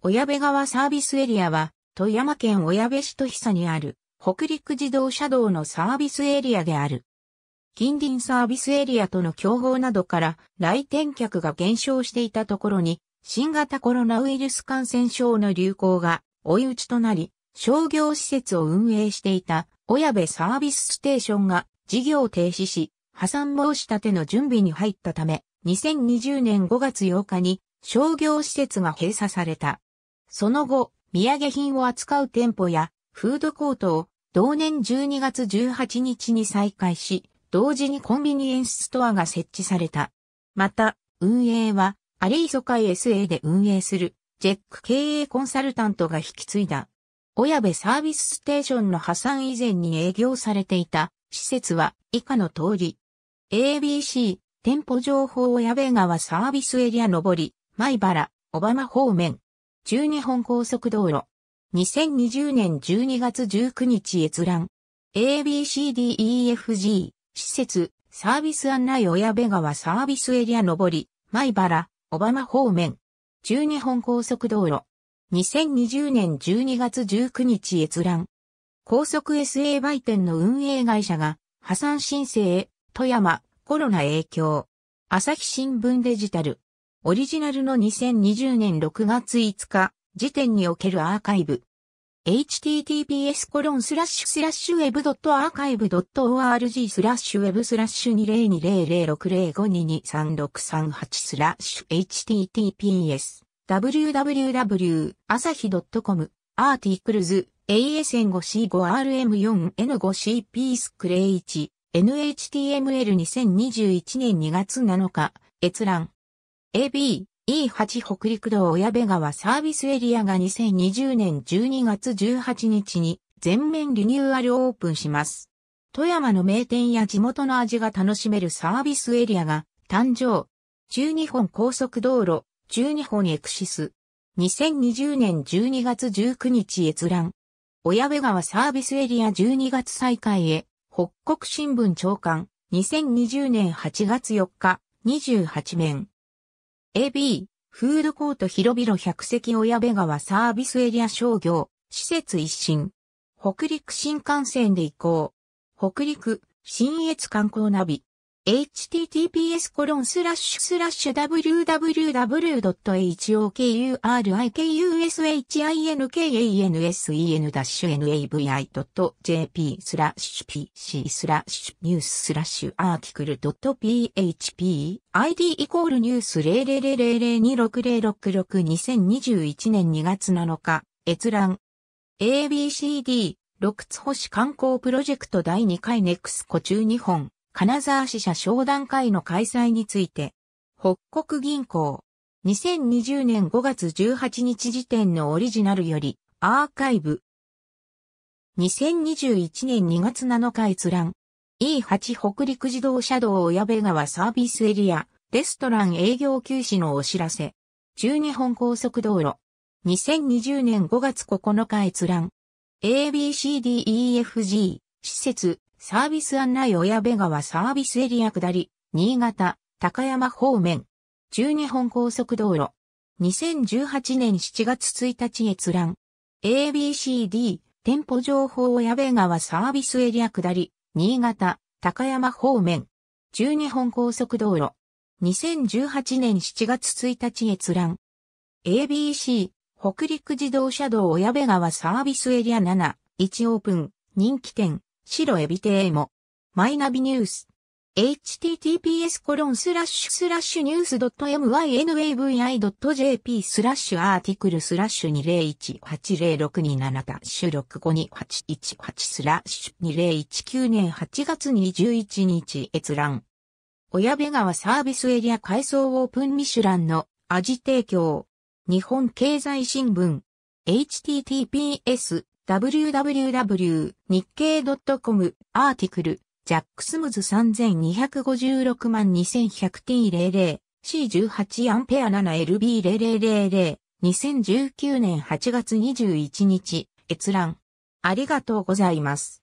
小矢部川サービスエリアは、富山県小矢部市と久にある、北陸自動車道のサービスエリアである。近隣サービスエリアとの競合などから来店客が減少していたところに、新型コロナウイルス感染症の流行が追い打ちとなり、商業施設を運営していた小矢部サービスステーションが事業停止し、破産申し立ての準備に入ったため、2020年5月8日に商業施設が閉鎖された。その後、土産品を扱う店舗やフードコートを同年12月18日に再開し、同時にコンビニエンスストアが設置された。また、運営はアリーソ会 SA で運営するジェック経営コンサルタントが引き継いだ。親部サービスステーションの破産以前に営業されていた施設は以下の通り。ABC、店舗情報親部川サービスエリア上り、前原、小浜方面。中日本高速道路。2020年12月19日閲覧。ABCDEFG、施設、サービス案内親部川サービスエリア上り、米原、小浜方面。中日本高速道路。2020年12月19日閲覧。高速 SA 売店の運営会社が破産申請へ、富山、コロナ影響。朝日新聞デジタル。オリジナルの2020年6月5日時点におけるアーカイブ。https コロンスラッシュスラッシュ web.archive.org スラッシュウェブスラッシュ20200605223638スラッシュ https www 朝日 .com アーティクルズ ASN5C5RM4N5CP スクレイ1 NHTML2021 年2月7日閲覧 AB、E8 北陸道小部川サービスエリアが2020年12月18日に全面リニューアルオープンします。富山の名店や地元の味が楽しめるサービスエリアが誕生。中日本高速道路、中日本エクシス。2020年12月19日閲覧。小部川サービスエリア12月再開へ、北国新聞長官、2020年8月4日、28面。AB、フードコート広々百席親部川サービスエリア商業、施設一新。北陸新幹線で行こう。北陸、新越観光ナビ。https コロンスラッシュスラッシュ w w w h o k u r i k u s h i n k a n s e n n a v i j p スラッシュ pc スラッシュニューススラッシュアーティクル .php id イコールニュース0000260662021年2月7日閲覧 ABCD 六つ星観光プロジェクト第2回ネクスコ中2本金沢支社商談会の開催について、北国銀行、2020年5月18日時点のオリジナルより、アーカイブ。2021年2月7日閲覧。E8 北陸自動車道小矢部川サービスエリア、レストラン営業休止のお知らせ。中日本高速道路。2020年5月9日閲覧。ABCDEFG、施設、サービス案内親部川サービスエリア下り、新潟、高山方面、中日本高速道路、2018年7月1日閲覧、ABCD、店舗情報親部川サービスエリア下り、新潟、高山方面、中日本高速道路、2018年7月1日閲覧、ABC、北陸自動車道親部川サービスエリア7、1オープン、人気店、白エビテーも。マイナビニュース。https コロンスラッシュスラッシュニュース .mynavi.jp スラッシュアーティクルスラッシュ20180627ダッシュ652818スラッシュ2019年8月21日閲覧。親部川サービスエリア改装オープンミシュランの味提供。日本経済新聞。https www 日経 .com アーティクルジャックスムズ3256万 2100t00 C18 アンペア 7LB0000 2019年8月21日閲覧ありがとうございます。